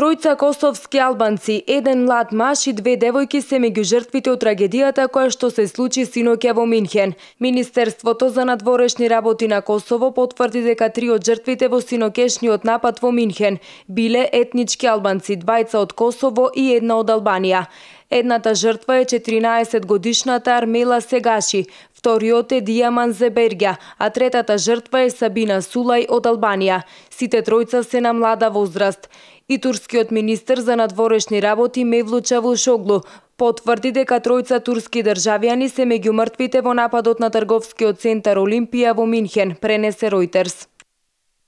Тројца косовски албанци, еден млад маж и две девојки се меѓу жртвите од трагедијата која што се случи синоќа во Минхен. Министерството за надворешни работи на Косово потврди дека три од жртвите во синокешниот напад во Минхен биле етнички албанци, двајца од Косово и една од Албанија. Едната жртва е 14-годишната Армела Сегаши, вториот е Диаман Зебергја, а третата жртва е Сабина Сулај од Албанија. Сите тројца се на млада возраст. И турскиот министер за надворешни работи Мевлу Чавушоглу потврди дека тројца турски државјани се меѓу мртвите во нападот на трговскиот центар Олимпија во Минхен, пренесе Ројтерс.